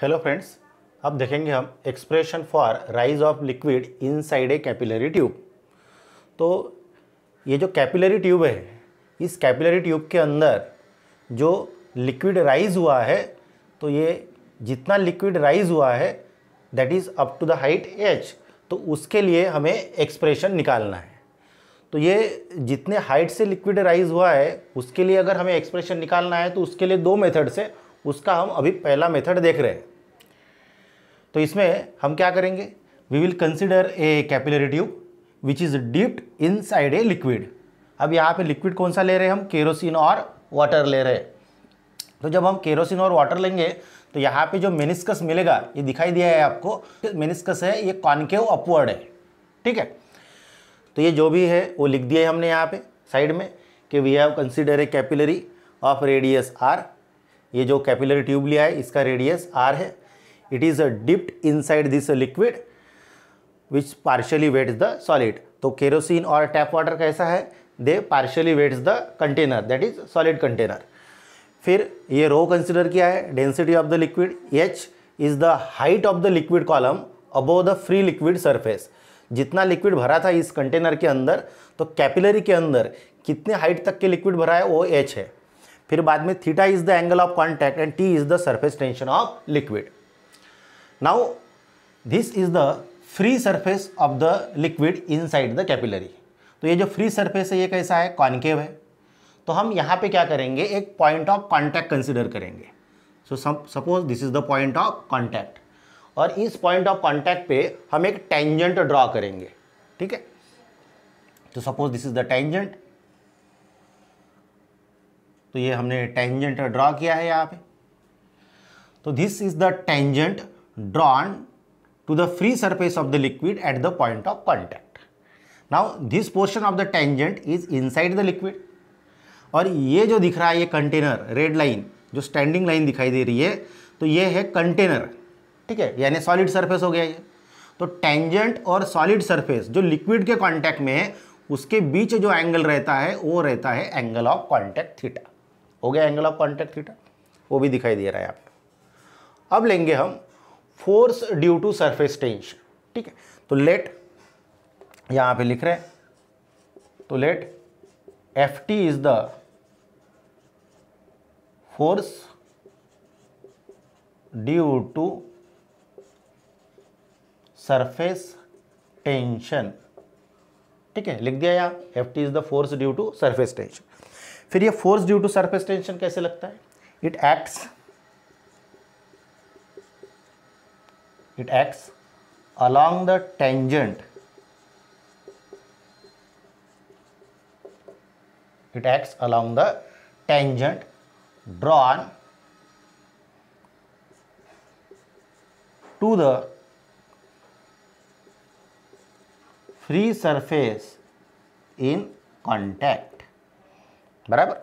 hello friends अब देखेंगे हम expression for rise of liquid inside a capillary tube तो ये जो कैपिलरी ट्यूब है इस कैपिलरी ट्यूब के अंदर जो लिक्विड राइज हुआ है तो ये जितना लिक्विड राइज हुआ है that is up to the height H तो उसके लिए हमें एक्सप्रेशन निकालना है तो ये जितने हाइट से लिक्विड राइज हुआ है उसके लिए अगर हमें एक्सप्रेशन निकालना है तो उसके लिए दो मेथड से उसका हम अभी पहला मेथड देख रहे हैं तो इसमें हम क्या करेंगे we will consider a capillary tube which is dipped inside a liquid अब यहाँ पे लिक्विड कौन सा ले रहे हैं हम केरोसिन और वाटर ले रहे हैं तो जब हम केरोसिन और वाटर लेंगे तो यहाँ पे जो मेनिस्कस मिलेगा ये दिखाई दिया है आपको मेनिस्कस है ये कॉन्केव अपवर्ड है ठीक है तो ये जो भी है वो लिख दिया है हमने यहाँ पे साइड में कि we have consider a capillary of radius R ये जो कैपिलरी ट्यूब लिया है इसका रेडियस आर है it is a dipped inside this liquid which partially wets the solid तो केरोसिन और टैप वाटर कैसा है they partially wets the container that is solid container फिर ये रो कंसिडर किया है density of the liquid H is the height of the liquid column above the free liquid surface जितना liquid भरा था इस कंटेनर के अंदर तो कैपिलरी के अंदर कितने हाइट तक के लिक्विड भरा है वो एच है फिर बाद में theta is the angle of contact and T is the surface tension of liquid now this is the free surface of the liquid inside the capillary तो ये जो फ्री सर्फेस है ये कैसा है कॉन्केव है तो हम यहाँ पे क्या करेंगे एक पॉइंट ऑफ कॉन्टैक्ट कंसिडर करेंगे so suppose this is the point of contact और इस पॉइंट ऑफ कॉन्टैक्ट पे हम एक टेंजेंट ड्रॉ करेंगे ठीक है तो suppose this is the tangent तो ये हमने टेंजेंट ड्रॉ किया है यहाँ पे तो this is the tangent drawn to the free surface of the liquid at the point of contact now this portion of the tangent is inside the liquid और ये जो दिख रहा है ये कंटेनर रेड लाइन जो स्टैंडिंग लाइन दिखाई दे रही है तो ये है कंटेनर ठीक है यानी सॉलिड सरफेस हो गया ये तो टेंजेंट और सॉलिड सरफेस जो लिक्विड के कॉन्टैक्ट में है उसके बीच जो एंगल रहता है वो रहता है एंगल ऑफ कॉन्टैक्ट थीटा हो गया एंगल ऑफ कॉन्टैक्ट थीटा वो भी दिखाई दे रहा है आपको अब लेंगे हम force due to surface tension ठीक है तो लेट यहाँ पे लिख रहे हैं तो let F T is the force due to surface tension ठीक है लिख दिया यहाँ F T is the force due to surface tension फिर ये force due to surface tension कैसे लगता है it acts it acts along the tangent it acts along the tangent drawn to the free surface in contact बराबर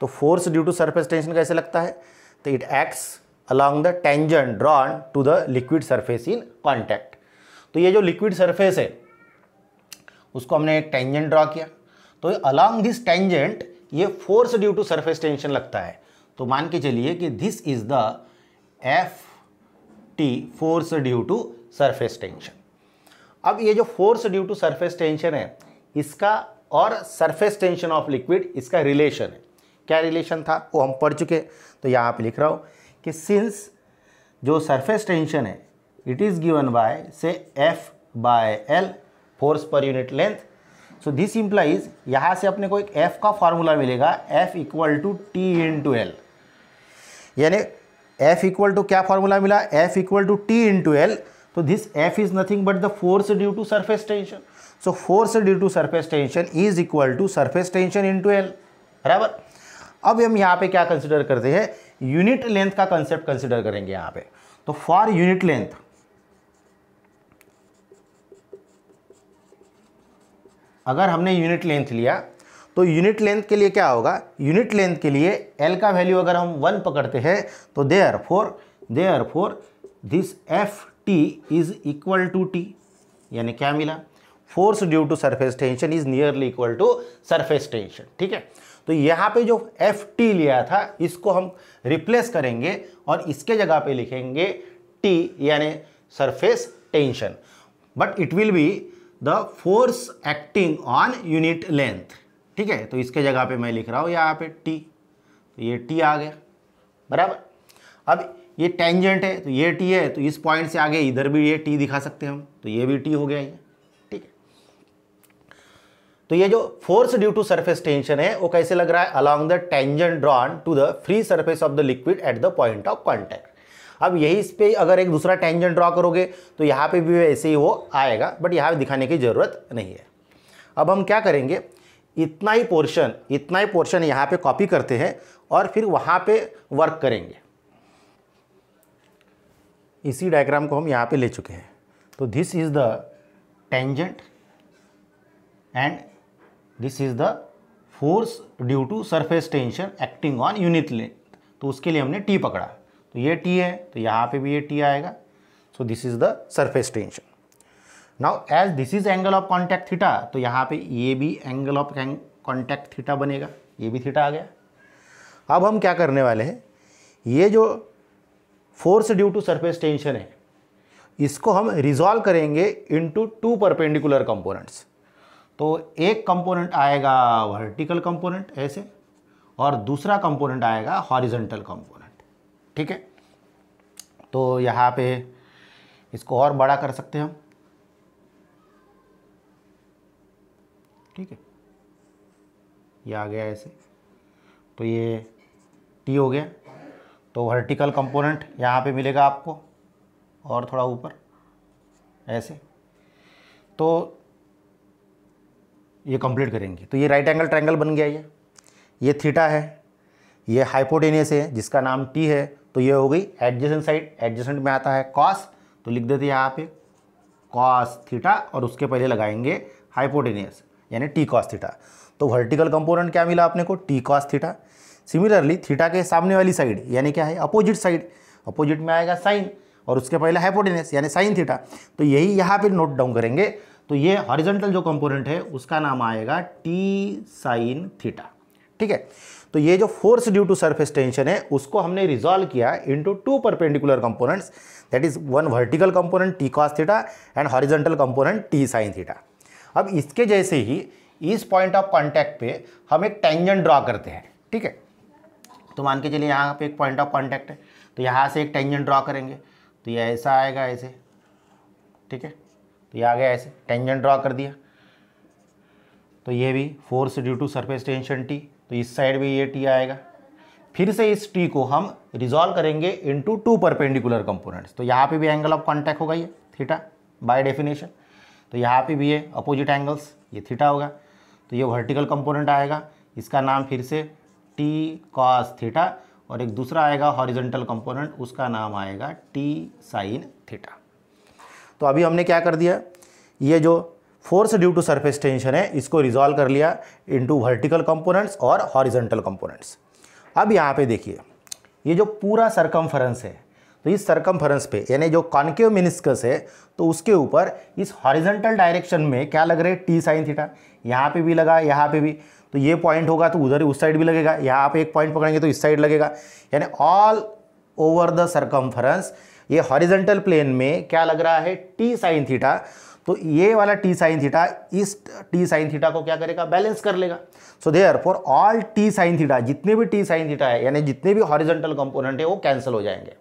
तो force due to surface tension कैसे लगता है तो it acts along the tangent drawn to the liquid surface in contact तो ये जो liquid surface है उसको हमने एक टेंजेंट ड्रॉ किया तो अलॉन्ग दिस टेंजेंट ये force due to surface tension लगता है तो मान के चलिए कि this is the F T force due to surface tension अब ये जो force due to surface tension है इसका और सरफेस टेंशन ऑफ लिक्विड इसका रिलेशन है क्या रिलेशन था वो हम पढ़ चुके तो यहाँ पे लिख रहा हूँ कि सिंस जो सरफेस टेंशन है इट इज़ गिवन बाय से F by L force per unit length so this implies यहाँ से अपने को एक एफ का फॉर्मूला मिलेगा F equal to T into L यानी एफ इक्वल टू क्या फॉर्मूला मिला F equal to T into L तो this F is nothing but the force due to surface tension force due to surface tension is equal to surface tension into L बराबर अब हम यहाँ पे क्या consider करते हैं unit length का कंसेप्ट कंसिडर करेंगे यहाँ पे तो फॉर यूनिट लेंथ अगर हमने यूनिट लेंथ लिया तो यूनिट लेंथ के लिए क्या होगा यूनिट लेंथ के लिए एल का वैल्यू अगर हम वन पकड़ते हैं तो therefore therefore this F T is equal to T यानी क्या मिला force due to surface tension is nearly equal to surface tension ठीक है तो यहाँ पे जो एफ टी लिया था इसको हम रिप्लेस करेंगे और इसके जगह पे लिखेंगे टी यानी surface tension but it will be the force acting on unit length ठीक है तो इसके जगह पे मैं लिख रहा हूँ यहाँ पे टी तो ये टी आ गया बराबर अब ये टेंजेंट है तो ये टी है तो इस पॉइंट से आगे इधर भी ये टी दिखा सकते हैं हम तो ये भी टी हो गया ये तो ये जो force due to surface tension है वो कैसे लग रहा है along the tangent drawn to the free surface of the liquid at the point of contact अब यही इस पर अगर एक दूसरा टेंजन ड्रॉ करोगे तो यहाँ पे भी वैसे ही वो आएगा बट यहाँ दिखाने की ज़रूरत नहीं है अब हम क्या करेंगे इतना ही पोर्शन इतना ही पोर्शन यहाँ पे कॉपी करते हैं और फिर वहाँ पे वर्क करेंगे इसी डायग्राम को हम यहाँ पे ले चुके हैं तो this is the tangent and this is the force due to surface tension acting on unit length तो उसके लिए हमने टी पकड़ा तो ये टी है तो यहाँ पे भी ये टी आएगा so this is the surface tension now as this is angle of contact theta तो यहाँ पे ये भी एंगल ऑफ कॉन्टैक्ट थीटा बनेगा ये भी थीटा आ गया अब हम क्या करने वाले हैं ये जो force due to surface tension है इसको हम रिजॉल्व करेंगे इनटू टू परपेंडिकुलर कंपोनेंट्स तो एक कंपोनेंट आएगा वर्टिकल कंपोनेंट ऐसे और दूसरा कंपोनेंट आएगा हॉरिजेंटल कंपोनेंट ठीक है तो यहाँ पे इसको और बड़ा कर सकते हैं हम ठीक है ये आ गया ऐसे तो ये टी हो गया तो वर्टिकल कंपोनेंट यहाँ पे मिलेगा आपको और थोड़ा ऊपर ऐसे तो ये कंप्लीट करेंगे तो ये राइट एंगल ट्रायंगल बन गया ये ये थीटा है ये हाइपोटेनियस है जिसका नाम टी है तो ये हो गई एडजेसेंट साइड एडजेसेंट में आता है कॉस तो लिख देते यहाँ पे कॉस थीटा और उसके पहले लगाएंगे हाइपोटेनियस यानी टी कॉस थीटा तो वर्टिकल कंपोनेंट क्या मिला आपने को T cos theta similarly theta के सामने वाली साइड यानी क्या है अपोजिट साइड अपोजिट में आएगा साइन और उसके पहले हाइपोटेनियस यानी साइन थीटा तो यही यहाँ पर नोट डाउन करेंगे तो ये हॉरिजेंटल जो कंपोनेंट है उसका नाम आएगा टी साइन थीटा ठीक है तो ये जो force due to surface tension है उसको हमने रिजॉल्व किया into two perpendicular components that is one vertical component T cos theta and horizontal component T sine theta अब इसके जैसे ही इस पॉइंट ऑफ कॉन्टैक्ट पे हम एक टेंजेंट ड्रॉ करते हैं ठीक है तो मान के चलिए यहाँ पे एक पॉइंट ऑफ कॉन्टैक्ट है तो यहाँ से एक टेंजेंट ड्रॉ करेंगे तो ये ऐसा आएगा ऐसे ठीक है तो ये आ गया ऐसे टेंजेंट ड्रा कर दिया तो ये भी force due to surface tension T तो इस साइड भी ये टी आएगा फिर से इस टी को हम रिजॉल्व करेंगे इनटू टू परपेंडिकुलर कंपोनेंट्स तो यहाँ पे भी एंगल ऑफ कांटेक्ट होगा ये थीटा बाय डेफिनेशन तो यहाँ पे भी ये अपोजिट एंगल्स ये थीटा होगा तो ये वर्टिकल कंपोनेंट आएगा इसका नाम फिर से टी कॉस थीटा और एक दूसरा आएगा हॉरिजेंटल कंपोनेंट उसका नाम आएगा टी साइन थीटा तो अभी हमने क्या कर दिया ये जो force due to surface tension है इसको रिजॉल्व कर लिया इनटू वर्टिकल कंपोनेंट्स और हॉरिजेंटल कंपोनेंट्स अब यहाँ पे देखिए ये जो पूरा सरकमफरेंस है तो इस सरकमफरेंस पे यानी जो कॉन्केव मिनिस्कस है तो उसके ऊपर इस हॉरिजेंटल डायरेक्शन में क्या लग रहा है टी साइन थीटा यहाँ पे भी लगा यहाँ पे भी तो ये पॉइंट होगा तो उधर उस साइड भी लगेगा यहाँ पे एक पॉइंट पकड़ेंगे तो इस साइड लगेगा यानी ऑल ओवर द सरकमफरेंस ये हॉरिजेंटल प्लेन में क्या लग रहा है टी साइन थीटा तो ये वाला टी साइन थीटा इस टी साइन थीटा को क्या करेगा बैलेंस कर लेगा so therefore all T sine theta जितने भी टी साइन थीटा है यानी जितने भी हॉरिजेंटल कंपोनेंट है वो कैंसिल हो जाएंगे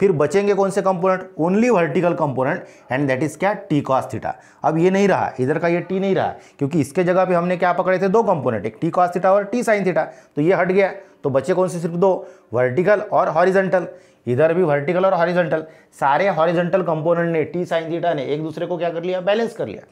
फिर बचेंगे कौन से component only vertical component and that is क्या टी कॉस थीटा अब ये नहीं रहा इधर का ये टी नहीं रहा क्योंकि इसके जगह पे हमने क्या पकड़े थे दो कंपोनेंट एक टी कॉस थीटा और टी साइन थीटा तो ये हट गया तो बचे कौन से सिर्फ दो वर्टिकल और हॉरिजेंटल इधर भी वर्टिकल और हॉरिजेंटल सारे हॉरिजेंटल कंपोनेंट ने टी साइन थीटा ने एक दूसरे को क्या कर लिया बैलेंस कर लिया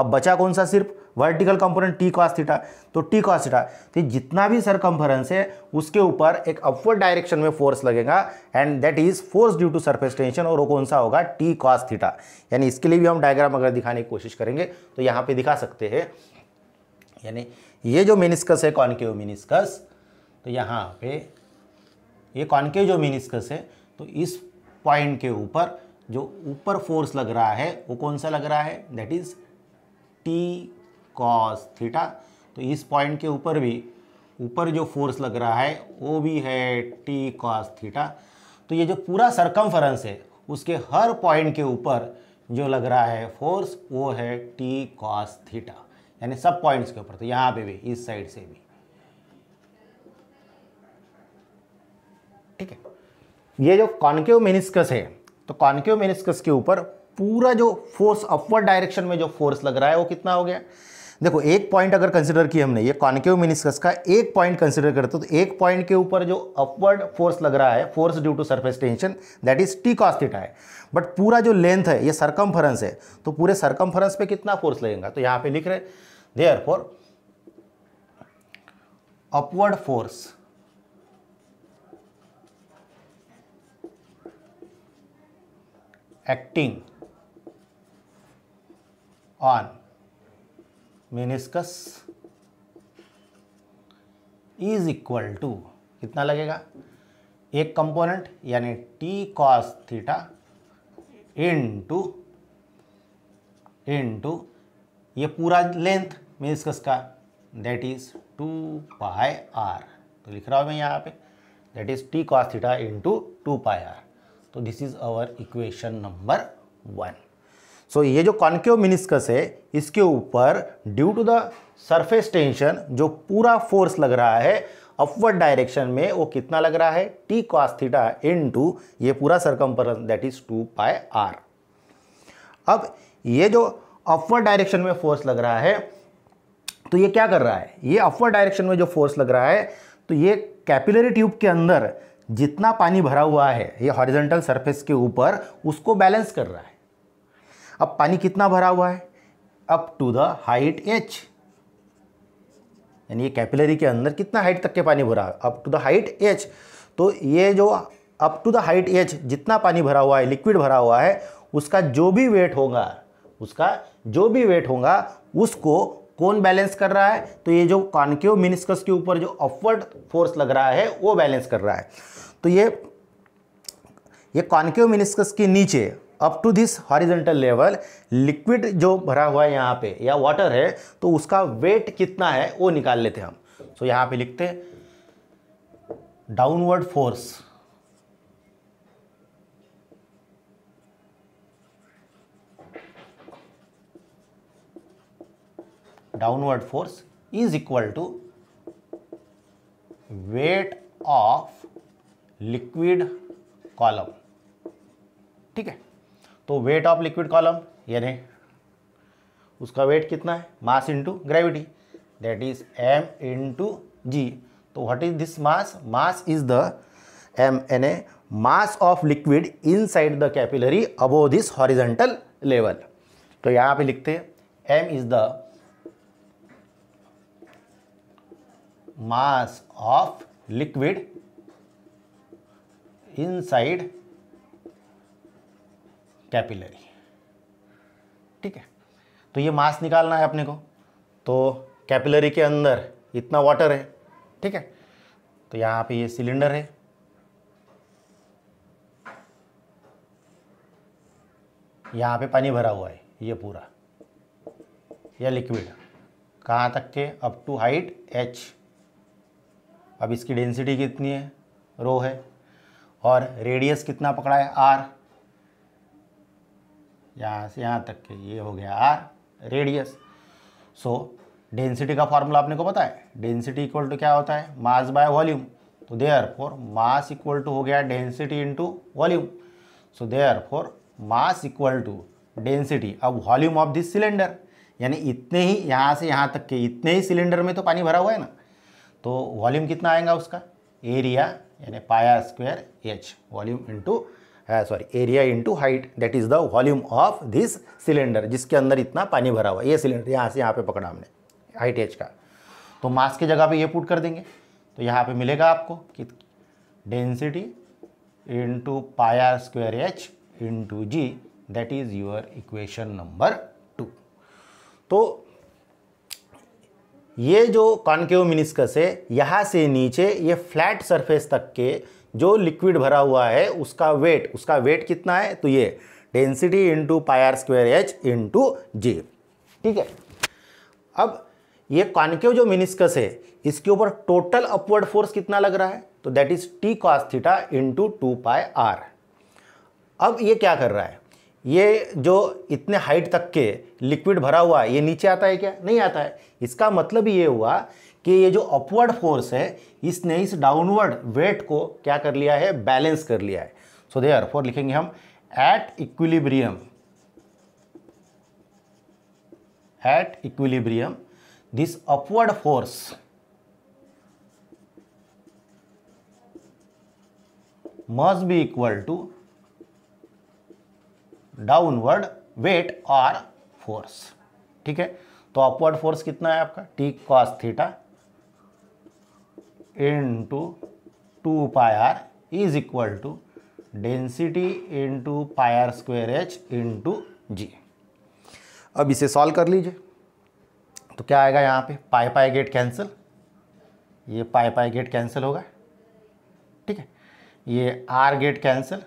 अब बचा कौन सा सिर्फ vertical component T cos theta तो टी कॉस थीटा तो जितना भी सरकम्फरेंस है उसके ऊपर एक अपवर्ड डायरेक्शन में फोर्स लगेगा and that is force due to surface tension और वो कौन सा होगा टी कॉस थीटा यानी इसके लिए भी हम डायग्राम अगर दिखाने की कोशिश करेंगे तो यहाँ पे दिखा सकते हैं यानी ये जो मिनिस्कस है कॉनकेव मिनिस्कस तो यहाँ पे ये कॉन्केव जो मीनिस्कस है तो इस पॉइंट के ऊपर जो ऊपर फोर्स लग रहा है वो कौन सा लग रहा है that is T cos theta तो इस पॉइंट के ऊपर भी ऊपर जो फोर्स लग रहा है वो भी है टी कॉस थीटा तो ये जो पूरा सरकमफरेंस है उसके हर पॉइंट के ऊपर जो लग रहा है फोर्स वो है टी कॉस थीटा यानी सब पॉइंट्स के ऊपर तो यहाँ पे भी इस साइड से भी ठीक है ये जो कॉन्केव मेनिस्कस है तो कॉन्केव मेनिस्कस के ऊपर पूरा जो फोर्स अपवर्ड डायरेक्शन में जो फोर्स लग रहा है वो कितना हो गया देखो एक पॉइंट अगर कंसिडर किया हमने ये कॉन्केव मेनिस्कस का एक पॉइंट कंसिडर करते तो एक पॉइंट के ऊपर जो अपवर्ड फोर्स लग रहा है force due to surface tension that is T cos है बट पूरा जो लेंथ है ये सरकमफरेंस है तो पूरे सरकमफरेंस पे कितना फोर्स लगेगा तो यहाँ पे लिख रहे therefore upward force acting on meniscus is equal to कितना लगेगा एक कंपोनेंट यानी t cos theta into into ये पूरा लेंथ मेनिस्कस का that is two pi R तो लिख रहा हूँ मैं यहाँ पे that is T cos theta into two pi R तो this is our equation number one सो ये जो कॉन्क्यो मिनिस्कस है इसके ऊपर due to the surface tension जो पूरा फोर्स लग रहा है अपवर्ड डायरेक्शन में वो कितना लग रहा है T cos theta into ये पूरा circumference that is two pi R अब ये जो अपवर्ड डायरेक्शन में फोर्स लग रहा है तो ये क्या कर रहा है ये अपवर्ड डायरेक्शन में जो फोर्स लग रहा है तो ये कैपिलरी ट्यूब के अंदर जितना पानी भरा हुआ है ये हॉरिजेंटल सरफेस के ऊपर उसको बैलेंस कर रहा है अब पानी कितना भरा हुआ है up to the height H यानी ये कैपिलरी के अंदर कितना हाइट तक के पानी भरा है up to the height H तो ये जो up to the height H जितना पानी भरा हुआ है लिक्विड भरा हुआ है उसका जो भी वेट होगा उसका जो भी वेट होगा उसको कौन बैलेंस कर रहा है तो ये जो कॉन्केव मिनिस्कस के ऊपर जो अपवर्ड फोर्स लग रहा है वो बैलेंस कर रहा है तो ये ये कॉन्केव मिनिस्कस के नीचे up to this horizontal level liquid जो भरा हुआ है यहाँ पे या वाटर है तो उसका वेट कितना है वो निकाल लेते हम सो so यहाँ पे लिखते downward force downward force is equal to weight of liquid column ठीक है तो वेट ऑफ लिक्विड कॉलम यानी उसका वेट कितना है mass into gravity that is M into G तो what is this mass mass is the M N A mass of liquid inside the capillary above this horizontal level तो यहाँ पे लिखते हैं M is the mass of liquid inside capillary ठीक है तो ये मास निकालना है अपने को तो कैपिलरी के अंदर इतना वाटर है ठीक है तो यहाँ पे ये सिलेंडर है यहाँ पे पानी भरा हुआ है ये पूरा यह लिक्विड कहाँ तक के अप टू हाइट एच अब इसकी डेंसिटी कितनी है रो है और रेडियस कितना पकड़ा है आर यहाँ से यहाँ तक के ये हो गया आर रेडियस सो डेंसिटी का फॉर्मूला आपने को पता है डेंसिटी इक्वल टू क्या होता है मास बाय वॉल्यूम तो therefore mass equal to हो गया density into volume so therefore mass equal to density अब वॉल्यूम ऑफ दिस सिलेंडर यानी इतने ही यहाँ से यहाँ तक के इतने ही सिलेंडर में तो पानी भरा हुआ है ना तो वॉल्यूम कितना आएगा उसका एरिया यानी pi r square H volume into sorry area into height that is the volume of this cylinder जिसके अंदर इतना पानी भरा हुआ ये सिलेंडर यहाँ से यहाँ पे पकड़ा हमने हाइट एच का तो मास की जगह पे ये पुट कर देंगे तो यहाँ पे मिलेगा आपको कि density into pi r square H into G that is your equation number two तो ये जो कॉन्केव मिनिस्कस है यहाँ से नीचे ये फ्लैट सरफेस तक के जो लिक्विड भरा हुआ है उसका वेट उसका वेट कितना है तो ये density into pi r square H into G ठीक है अब ये कॉन्केव जो मिनिस्कस है इसके ऊपर टोटल अपवर्ड फोर्स कितना लग रहा है तो that is T cos theta into two pi R अब ये क्या कर रहा है ये जो इतने हाइट तक के लिक्विड भरा हुआ है ये नीचे आता है क्या नहीं आता है इसका मतलब ये हुआ कि ये जो अपवर्ड फोर्स है इसने इस डाउनवर्ड वेट को क्या कर लिया है बैलेंस कर लिया है सो देयर फोर लिखेंगे हम at equilibrium at equilibrium this upward force must be equal to downward weight और फोर्स ठीक है तो अपवर्ड फोर्स कितना है आपका T cos theta into two pi R is equal to density two pi R square H into G अब इसे solve कर लीजिए तो क्या आएगा यहाँ पे पाई पाई गेट कैंसिल ये पाई पाई गेट कैंसिल होगा ठीक है ये आर गेट कैंसिल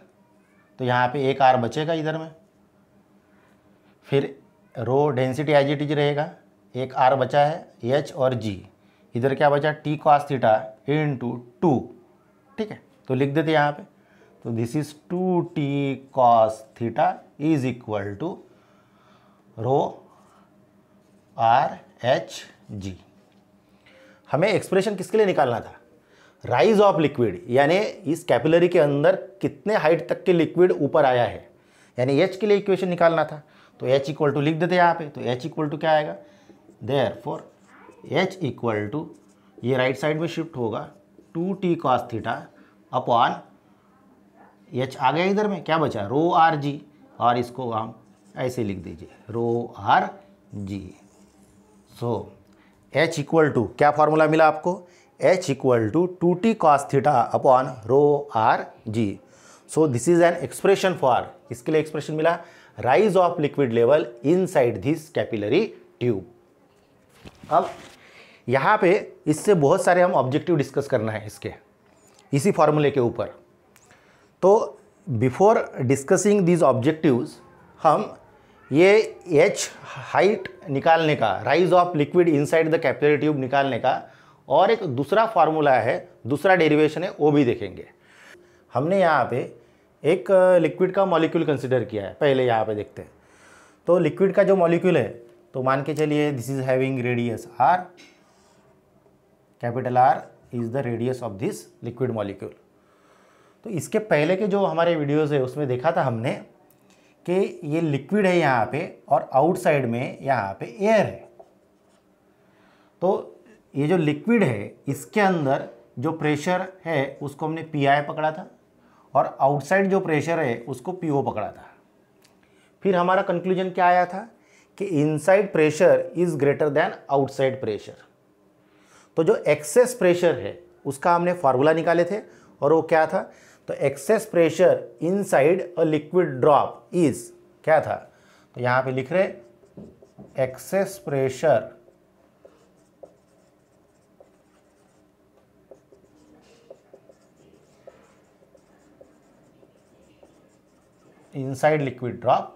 तो यहाँ पे एक आर बचेगा इधर में फिर rho density as it is रहेगा एक आर बचा है एच और जी इधर क्या बचा T cos theta into two ठीक है तो लिख देते यहाँ पे तो this is two T cos theta is equal to rho R H G हमें एक्सप्रेशन किसके लिए निकालना था राइज ऑफ लिक्विड यानी इस कैपिलरी के अंदर कितने हाइट तक के लिक्विड ऊपर आया है यानी एच के लिए इक्वेशन निकालना था तो एच इक्वल टू लिख देते यहाँ पे तो एच इक्वल टू क्या आएगा therefore H equal to ये राइट साइड में शिफ्ट होगा two T cos theta upon H आ गया इधर में क्या बचा रो आर जी और इसको हम ऐसे लिख दीजिए rho R G so H equal to क्या फार्मूला मिला आपको equal to two T cos theta upon rho R G so this is an expression for इसके लिए एक्सप्रेशन मिला rise of liquid level inside this capillary tube अब यहाँ पे इससे बहुत सारे हम ऑब्जेक्टिव डिस्कस करना है इसके इसी फॉर्मूले के ऊपर तो बिफोर डिस्कसिंग दीज ऑब्जेक्टिव्स हम ये एच हाइट निकालने का rise of liquid inside the capillary tube निकालने का और एक दूसरा फार्मूला है दूसरा डेरिवेशन है वो भी देखेंगे हमने यहाँ पे एक लिक्विड का मॉलिक्यूल कंसिडर किया है पहले यहाँ पे देखते हैं तो लिक्विड का जो मॉलिक्यूल है तो मान के चलिए this is having radius R capital R is the radius of this liquid molecule तो इसके पहले के जो हमारे वीडियोज है उसमें देखा था हमने कि ये लिक्विड है यहाँ पे और आउटसाइड में यहाँ पे एयर है तो ये जो लिक्विड है इसके अंदर जो प्रेशर है उसको हमने पी आई पकड़ा था और आउटसाइड जो प्रेशर है उसको पी ओ पकड़ा था फिर हमारा कंक्लूजन क्या आया था कि inside pressure is greater than outside pressure तो जो एक्सेस प्रेशर है उसका हमने फार्मूला निकाले थे और वो क्या था तो excess pressure inside a liquid drop is क्या था तो यहाँ पे लिख रहे excess pressure inside liquid drop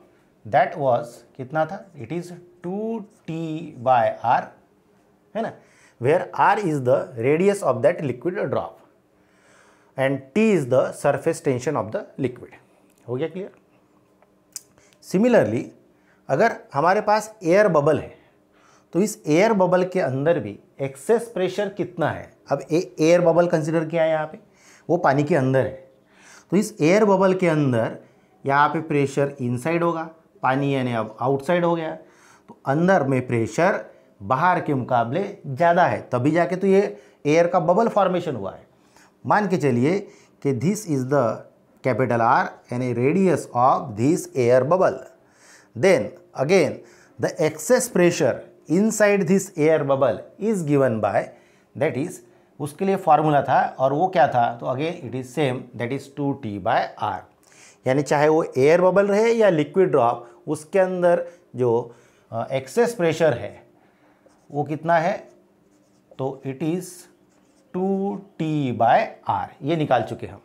that was कितना था it is two T by R है ना where R is the radius of that liquid drop and T is the surface tension of the liquid हो गया clear similarly अगर हमारे पास air bubble है तो इस एयर बबल के अंदर भी एक्सेस प्रेशर कितना है अब एयर बबल कंसिडर किया है यहाँ पे वो पानी के अंदर है तो इस एयर बबल के अंदर यहाँ पे प्रेशर इनसाइड होगा पानी यानी अब आउटसाइड हो गया तो अंदर में प्रेशर बाहर के मुकाबले ज़्यादा है तभी जाके तो ये एयर का बबल फॉर्मेशन हुआ है मान के चलिए कि this is the capital R यानी radius of this air bubble then again the excess pressure inside this air bubble is given by that is उसके लिए फार्मूला था और वो क्या था तो again it is same that is two T by R यानी चाहे वो एयर बबल रहे या लिक्विड ड्रॉप उसके अंदर जो एक्सेस प्रेशर है वो कितना है तो it is two T by R ये निकाल चुके हम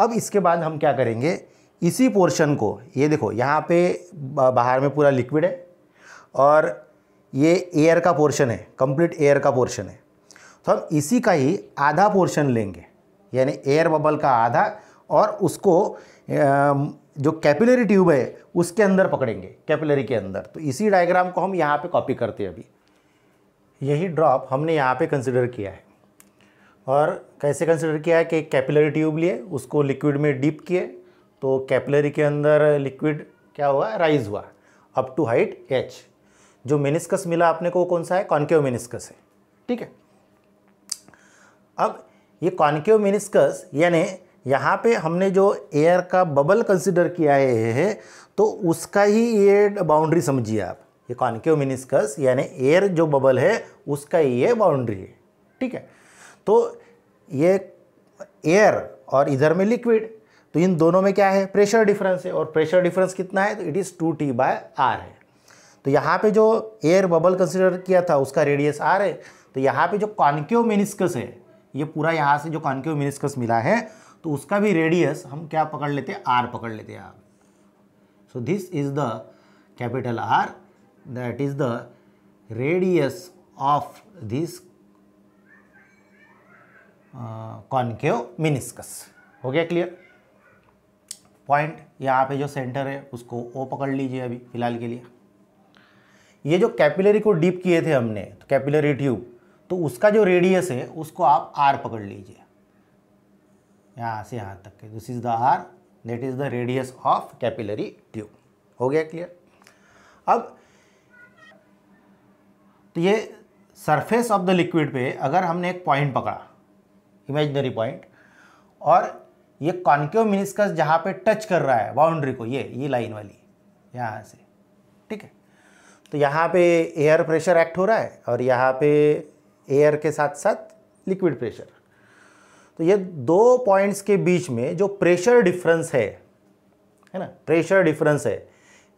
अब इसके बाद हम क्या करेंगे इसी पोर्शन को ये देखो यहाँ पे बाहर में पूरा लिक्विड है और ये एयर का पोर्शन है कंप्लीट एयर का पोर्शन है तो हम इसी का ही आधा पोर्शन लेंगे यानी एयर बबल का आधा और उसको जो कैपिलरी ट्यूब है उसके अंदर पकड़ेंगे कैपिलरी के अंदर तो इसी डायग्राम को हम यहाँ पे कॉपी करते हैं अभी यही ड्रॉप हमने यहाँ पे कंसिडर किया है और कैसे कंसिडर किया है कि कैपिलरी ट्यूब लिए उसको लिक्विड में डीप किए तो कैपिलरी के अंदर लिक्विड क्या हुआ राइज हुआ अप टू हाइट एच जो मेनिस्कस मिला आपने को वो कौन सा है कॉन्केव मेनिस्कस है ठीक है अब ये कॉन्केव मेनिस्कस यानी यहाँ पे हमने जो एयर का बबल कंसिडर किया है, है तो उसका ही ये बाउंड्री समझिए आप ये कॉन्केव मिनिस्कस यानी एयर जो बबल है उसका ही ये बाउंड्री है ठीक है तो ये एयर और इधर में लिक्विड तो इन दोनों में क्या है प्रेशर डिफरेंस है और प्रेशर डिफरेंस कितना है तो it is two T by R है तो यहाँ पे जो एयर बबल कंसिडर किया था उसका रेडियस आर है तो यहाँ पे जो कॉन्केव मिनिस्कस है ये पूरा यहाँ से जो कॉन्केव मिनिस्कस मिला है तो उसका भी रेडियस हम क्या पकड़ लेते हैं आर पकड़ लेते हैं आप so this is the capital R that is the radius of this concave meniscus हो गया क्लियर पॉइंट यहाँ पे जो सेंटर है उसको ओ पकड़ लीजिए अभी फिलहाल के लिए ये जो कैपिलरी को डीप किए थे हमने तो कैपिलरी ट्यूब तो उसका जो रेडियस है उसको आप आर पकड़ लीजिए यहाँ से यहाँ तक के this is the R that is the radius of capillary tube हो गया क्लियर अब तो ये सरफेस ऑफ द लिक्विड पे अगर हमने एक पॉइंट पकड़ा इमेजनरी पॉइंट और ये कॉन्केव मिनिस्कस जहाँ पे टच कर रहा है बाउंड्री को ये ये लाइन वाली यहाँ से ठीक है तो यहाँ पे एयर प्रेशर एक्ट हो रहा है और यहाँ पे एयर के साथ साथ लिक्विड प्रेशर तो ये दो पॉइंट्स के बीच में जो प्रेशर डिफरेंस है है ना प्रेशर डिफरेंस है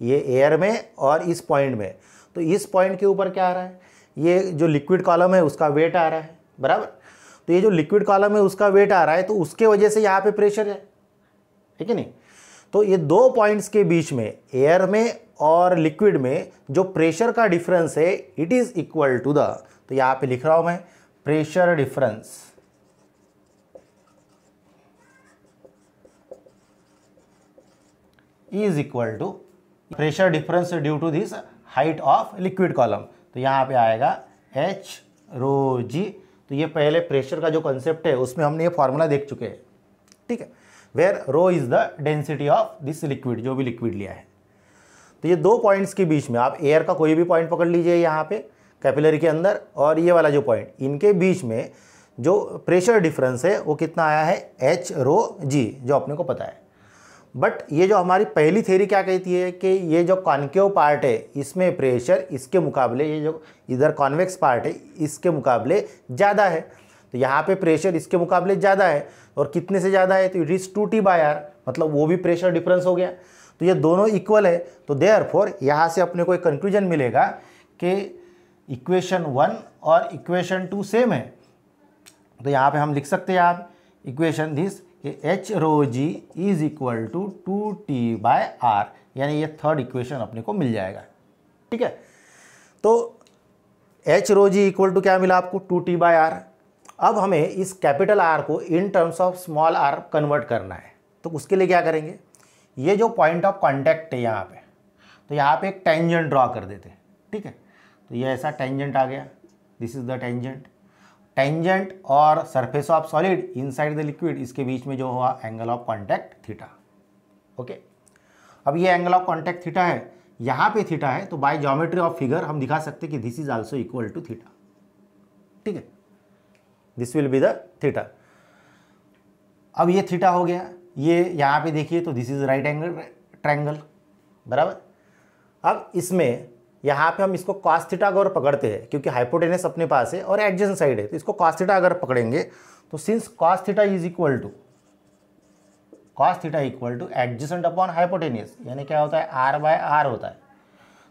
ये एयर में और इस पॉइंट में तो इस पॉइंट के ऊपर क्या आ रहा है ये जो लिक्विड कॉलम है उसका वेट आ रहा है बराबर तो ये जो लिक्विड कॉलम है उसका वेट आ रहा है तो उसके वजह से यहाँ पे प्रेशर है ठीक है नहीं तो ये दो पॉइंट्स के बीच में एयर में और लिक्विड में जो प्रेशर का डिफरेंस है it is equal to the तो यहाँ पे लिख रहा हूँ मैं pressure difference E is equal to pressure difference due to this height of liquid column तो यहाँ पे आएगा एच रो जी तो ये पहले प्रेशर का जो कंसेप्ट है उसमें हमने ये फॉर्मूला देख चुके हैं ठीक है where rho is the density of this liquid जो भी लिक्विड लिया है तो ये दो पॉइंट्स के बीच में आप एयर का कोई भी पॉइंट पकड़ लीजिए यहाँ पे कैपिलरी के अंदर और ये वाला जो पॉइंट इनके बीच में जो प्रेशर डिफरेंस है वो कितना आया है एच रो जी जो अपने को पता है बट ये जो हमारी पहली थेरी क्या कहती है कि ये जो कॉन्केव पार्ट है इसमें प्रेशर इसके मुकाबले ये जो इधर कॉन्वेक्स पार्ट है इसके मुकाबले ज़्यादा है तो यहाँ पे प्रेशर इसके मुकाबले ज़्यादा है और कितने से ज़्यादा है तो it is two T by R मतलब वो भी प्रेशर डिफरेंस हो गया तो ये दोनों इक्वल है तो देयर फोर यहाँ से अपने को एक कंक्लूजन मिलेगा कि इक्वेशन वन और इक्वेशन टू सेम है तो यहाँ पे हम लिख सकते हैं आप इक्वेशन दिस कि H rho G is equal to two T by R यानी ये थर्ड इक्वेशन अपने को मिल जाएगा ठीक है तो H rho G equal to क्या मिला आपको टू टी बाय आर अब हमें इस कैपिटल आर को in terms of small R convert करना है तो उसके लिए क्या करेंगे ये जो पॉइंट ऑफ कॉन्टैक्ट है यहाँ पे तो यहाँ पे एक टेंजेंट ड्रॉ कर देते हैं ठीक है तो ये ऐसा टेंजेंट आ गया this is the tangent tangent और surface of solid inside the liquid इसके बीच में जो हुआ angle of contact theta okay अब ये एंगल ऑफ कॉन्टैक्ट थीटा है यहाँ पे थीटा है तो बाय ज्योमेट्री ऑफ फिगर हम दिखा सकते कि this is also equal to theta ठीक है this will be the theta अब ये थीटा हो गया ये यहाँ पे देखिए तो this is right angle triangle बराबर अब इसमें यहाँ पे हम इसको कॉस्थिटा अगर पकड़ते हैं क्योंकि हाइपोटेनस अपने पास है और एडजेसेंट साइड है तो इसको कॉस्थिटा अगर पकड़ेंगे तो since cos theta is equal to cos theta equal to adjacent upon hypotenuse यानी क्या होता है आर बाय आर होता है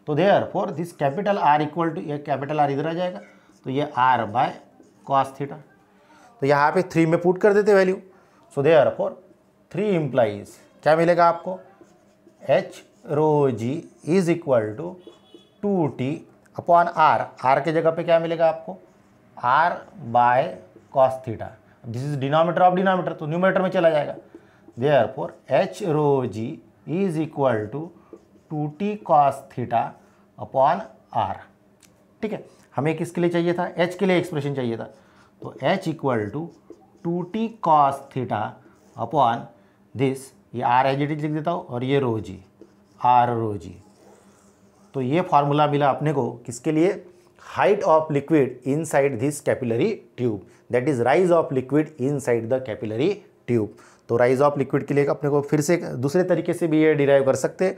तो therefore this capital R equal to ये कैपिटल आर इधर आ जाएगा तो ये आर बाय कॉस्थीटा तो यहाँ पे थ्री में पुट कर देते value so therefore three implies क्या मिलेगा आपको H rho G is equal to two T upon R R के जगह पे क्या मिलेगा आपको R by cos theta this is denominator of denominator तो न्यूमीटर में चला जाएगा R for H rho G is equal to two T cos theta upon R ठीक है हमें किसके लिए चाहिए था एच के लिए एक्सप्रेशन चाहिए था तो H equal to two T cos theta upon this ये आर एज इट इज लिख देता हूँ और ये रो जी आर रो जी तो ये फार्मूला मिला अपने को किसके लिए height of liquid inside this capillary tube that is rise of liquid inside the capillary tube तो राइज ऑफ लिक्विड के लिए अपने को फिर से दूसरे तरीके से भी ये डिराइव कर सकते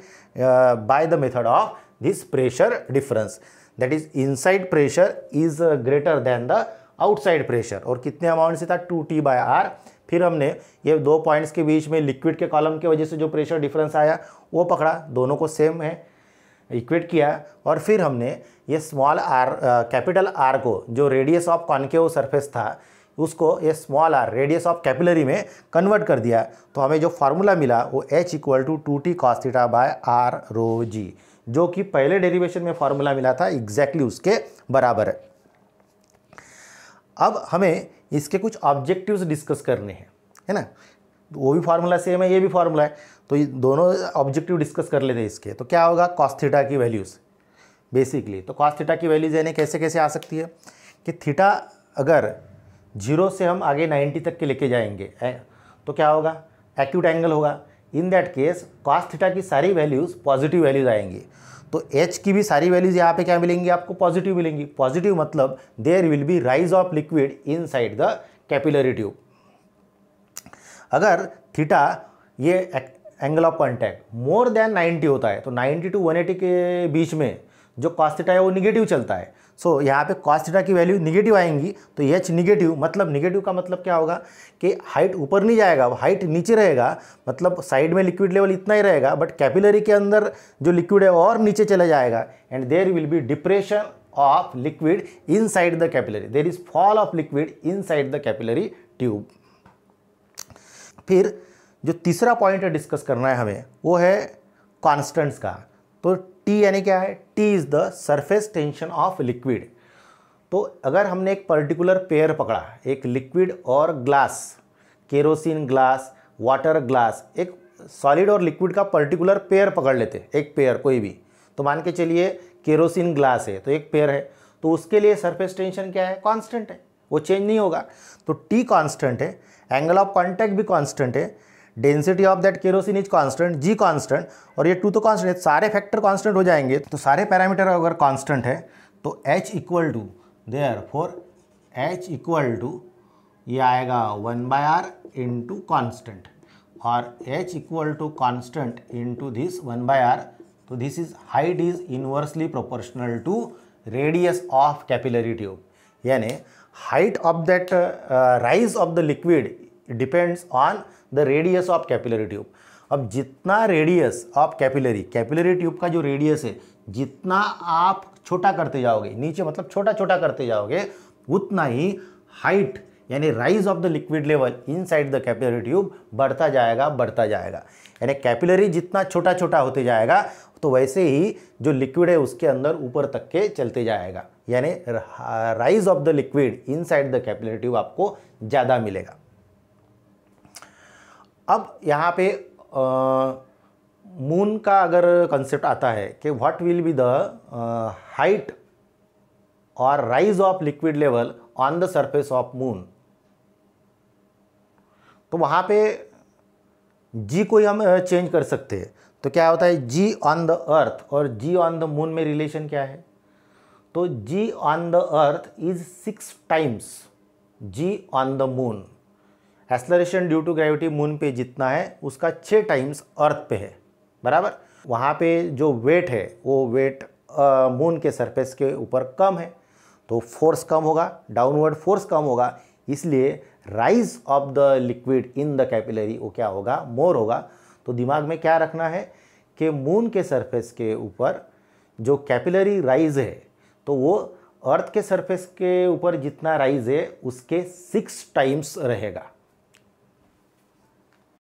by the method of this pressure difference that is inside pressure is greater than the outside pressure और कितने अमाउंट से था टू टी बाय आर फिर हमने ये दो पॉइंट्स के बीच में लिक्विड के कॉलम की वजह से जो प्रेशर डिफरेंस आया वो पकड़ा दोनों को सेम है इक्वेट किया और फिर हमने ये स्मॉल आर कैपिटल आर को जो रेडियस ऑफ कॉन्केव सरफेस था उसको ये small R radius of capillary में कन्वर्ट कर दिया तो हमें जो फार्मूला मिला वो H equal to two T cos theta by R rho G जो कि पहले डेरिवेशन में फार्मूला मिला था एग्जैक्टली exactly उसके बराबर है अब हमें इसके कुछ ऑब्जेक्टिव्स डिस्कस करने हैं है ना वो भी फार्मूला सेम है ये भी फार्मूला है तो ये दोनों ऑब्जेक्टिव डिस्कस कर लेते हैं इसके तो क्या होगा कॉस्थीटा की वैल्यूज़ बेसिकली तो कॉस्थीटा की वैल्यूज यानी कैसे कैसे आ सकती है कि थीटा अगर जीरो से हम आगे नाइन्टी तक के लेके जाएंगे तो क्या होगा एक्यूट एंगल होगा इन दैट केस कॉस्थीटा की सारी वैल्यूज़ पॉजिटिव वैल्यूज़ आएंगी तो एच की भी सारी वैल्यूज़ यहाँ पे क्या मिलेंगी आपको पॉजिटिव मिलेंगी पॉजिटिव मतलब there will be rise of liquid inside the capillary tube अगर थीटा ये angle of contact more than 90 होता है तो 90 टू 180 के बीच में जो कॉस्टिटा है वो निगेटिव चलता है सो so, यहाँ पे कॉस्टिटा की वैल्यू निगेटिव आएंगी तो एच निगेटिव मतलब निगेटिव का मतलब क्या होगा कि हाइट ऊपर नहीं जाएगा हाइट नीचे रहेगा मतलब साइड में लिक्विड लेवल इतना ही रहेगा बट कैपिलरी के अंदर जो लिक्विड है और नीचे चला जाएगा and there will be depression of liquid inside the capillary there is fall of liquid inside the capillary tube फिर जो तीसरा पॉइंट डिस्कस करना है हमें वो है कॉन्स्टेंट्स का तो टी यानी क्या है T is the surface tension of liquid तो अगर हमने एक पर्टिकुलर पेयर पकड़ा एक लिक्विड और glass kerosene glass water glass एक सॉलिड और लिक्विड का पर्टिकुलर पेयर पकड़ लेते एक पेयर कोई भी तो मान के चलिए केरोसिन ग्लास है तो एक पेयर है तो उसके लिए सरफेस टेंशन क्या है कांस्टेंट है वो चेंज नहीं होगा तो टी कांस्टेंट है एंगल ऑफ कांटेक्ट भी कांस्टेंट है density of that kerosene is constant G constant और ये टू तो कांस्टेंट है सारे फैक्टर कांस्टेंट हो जाएंगे तो सारे पैरामीटर अगर कांस्टेंट है तो H equal to they are for H equal to ये आएगा one by r into constant और H equal to constant into this one by r तो this is height is inversely proportional to radius of capillary tube यानी height of that rise of the liquid depends on the radius of capillary tube अब जितना radius of capillary capillary tube का जो radius है जितना आप छोटा करते जाओगे नीचे मतलब छोटा छोटा करते जाओगे उतना ही हाइट यानी rise of the liquid level inside the capillary tube बढ़ता जाएगा बढ़ता जाएगा यानी कैपिलरी जितना छोटा छोटा होते जाएगा तो वैसे ही जो लिक्विड है उसके अंदर ऊपर तक के चलते जाएगा यानी rise of the liquid inside the capillary tube आपको ज़्यादा मिलेगा अब यहाँ पे मून का अगर कंसेप्ट आता है कि what will be the height और rise of liquid level on the surface of moon तो वहाँ पे जी को ही हम चेंज कर सकते हैं तो क्या होता है जी ऑन द अर्थ और जी ऑन द मून में रिलेशन क्या है तो G on the earth is six times G on the moon acceleration due to gravity moon पे जितना है उसका छः टाइम्स अर्थ पे है बराबर वहाँ पे जो वेट है वो वेट मून के सरफेस के ऊपर कम है तो फोर्स कम होगा डाउनवर्ड फोर्स कम होगा इसलिए rise of the liquid in the capillary वो क्या होगा मोर होगा तो दिमाग में क्या रखना है कि मून के सरफेस के ऊपर जो कैपिलरी राइज है तो वो अर्थ के सरफेस के ऊपर जितना राइज है उसके सिक्स टाइम्स रहेगा